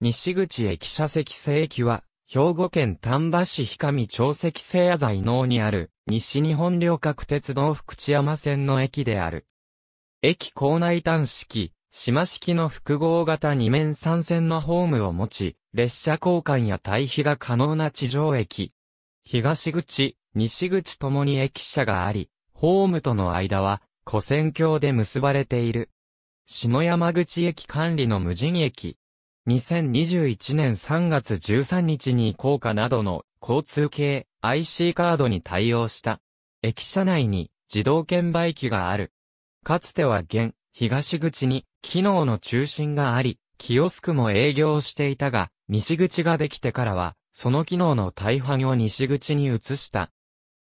西口駅舎石製駅は、兵庫県丹波市氷上町石製野在農にある、西日本旅客鉄道福知山線の駅である。駅構内端式、島式の複合型二面三線のホームを持ち、列車交換や対比が可能な地上駅。東口、西口ともに駅舎があり、ホームとの間は、古線橋で結ばれている。篠山口駅管理の無人駅。2021年3月13日に硬貨などの交通系 IC カードに対応した。駅舎内に自動券売機がある。かつては現、東口に機能の中心があり、キオスクも営業していたが、西口ができてからは、その機能の大半を西口に移した。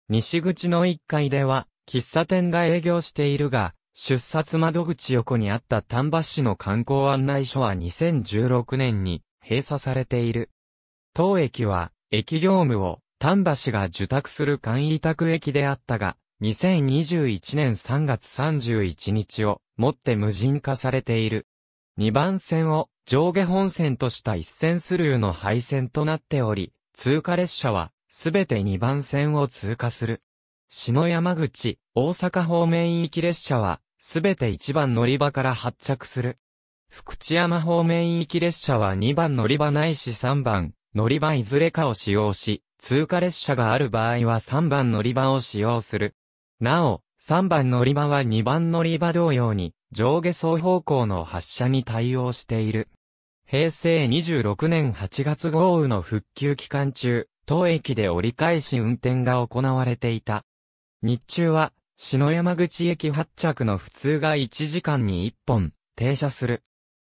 西口の1階では、喫茶店が営業しているが、出札窓口横にあった丹波市の観光案内所は2016年に閉鎖されている。当駅は、駅業務を丹波市が受託する簡易委託駅であったが、2021年3月31日をもって無人化されている。2番線を上下本線とした一線スルーの配線となっており、通過列車はすべて2番線を通過する。篠山口、大阪方面行き列車はすべて1番乗り場から発着する。福知山方面行き列車は2番乗り場ないし3番乗り場いずれかを使用し、通過列車がある場合は3番乗り場を使用する。なお、3番乗り場は2番乗り場同様に上下双方向の発車に対応している。平成26年8月豪雨の復旧期間中、当駅で折り返し運転が行われていた。日中は篠山口駅発着の普通が1時間に1本、停車する。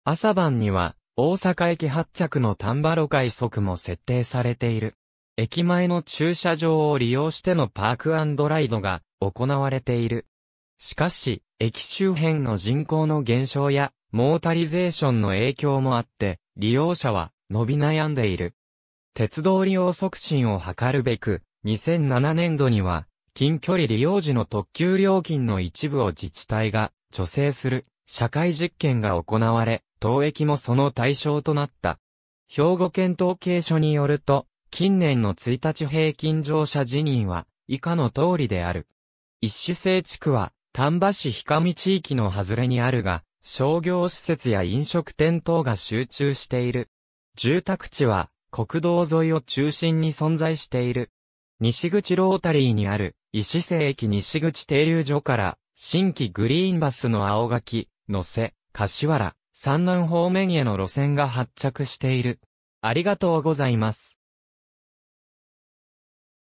朝晩には、大阪駅発着の丹波路快速も設定されている。駅前の駐車場を利用してのパークライドが行われている。しかし、駅周辺の人口の減少や、モータリゼーションの影響もあって、利用者は伸び悩んでいる。鉄道利用促進を図るべく、2007年度には、近距離利用時の特急料金の一部を自治体が助成する社会実験が行われ、当駅もその対象となった。兵庫県統計所によると、近年の1日平均乗車辞任は以下の通りである。一市制地区は丹波市氷上地域の外れにあるが、商業施設や飲食店等が集中している。住宅地は国道沿いを中心に存在している。西口ロータリーにある石瀬駅西口停留所から、新規グリーンバスの青垣、野瀬、柏原、三南方面への路線が発着している。ありがとうございます。